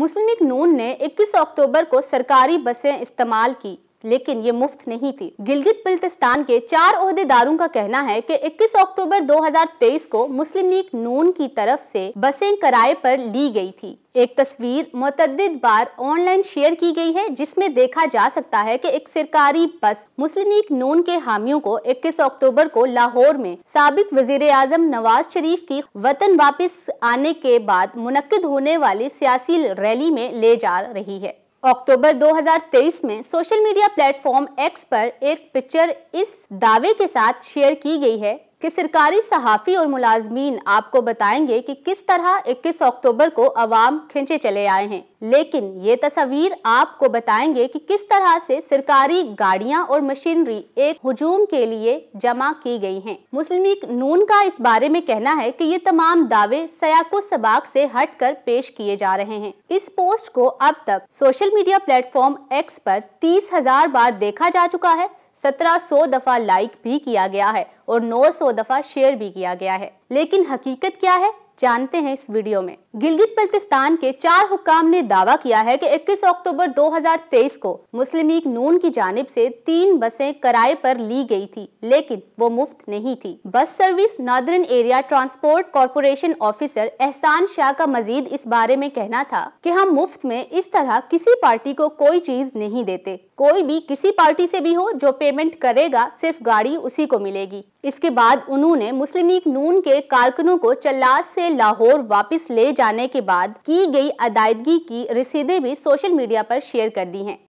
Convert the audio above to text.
मुस्लिम league नून ने 21 अक्टूबर को सरकारी बसें इस्तेमाल की लेकिन ये मुफ्त नहीं थी गिलगित बिल्तिस्तान के चार अहदेदारों का कहना है कि 21 अक्टूबर 2023 को मुस्लिम लीग नून की तरफ से बसें किराए पर ली गई थी एक तस्वीर मतद बार ऑनलाइन शेयर की गई है जिसमें देखा जा सकता है कि एक सरकारी बस मुस्लिम लीग नून के हामियों को 21 अक्टूबर को लाहौर में सबक वजीर आजम नवाज शरीफ की वतन वापस आने के बाद मुनद होने वाली सियासी रैली में ले जा रही है अक्टूबर 2023 में सोशल मीडिया प्लेटफॉर्म एक्स पर एक पिक्चर इस दावे के साथ शेयर की गई है कि सरकारी सहाफ़ी और मुलाजमीन आपको बताएंगे कि किस तरह 21 अक्टूबर को अवाम खींचे चले आए हैं लेकिन ये तस्वीर आपको बताएंगे कि किस तरह से सरकारी गाड़ियां और मशीनरी एक हजूम के लिए जमा की गई हैं। मुस्लिम लीग नून का इस बारे में कहना है कि ये तमाम दावे सयाको सबाक से हटकर पेश किए जा रहे हैं इस पोस्ट को अब तक सोशल मीडिया प्लेटफॉर्म एक्स पर तीस हजार बार देखा जा चुका है 1700 दफ़ा लाइक भी किया गया है और 900 दफ़ा शेयर भी किया गया है लेकिन हकीकत क्या है जानते हैं इस वीडियो में गिलगित बल्तिस्तान के चार हुकाम ने दावा किया है कि 21 अक्टूबर 2023 को मुस्लिम लीग नून की जानब से तीन बसें किराए पर ली गई थी लेकिन वो मुफ्त नहीं थी bus service northern area transport corporation officer Ehsan Shah का मजीद इस बारे में कहना था कि हम मुफ्त में इस तरह किसी पार्टी को कोई चीज नहीं देते कोई भी किसी पार्टी से भी हो जो पेमेंट करेगा सिर्फ गाड़ी उसी को मिलेगी इसके बाद उन्होंने मुस्लिम लीग नून के कारकुनों को चल्लास से लाहौर वापस ले जाने के बाद की गई अदायगी की रसीदें भी सोशल मीडिया पर शेयर कर दी हैं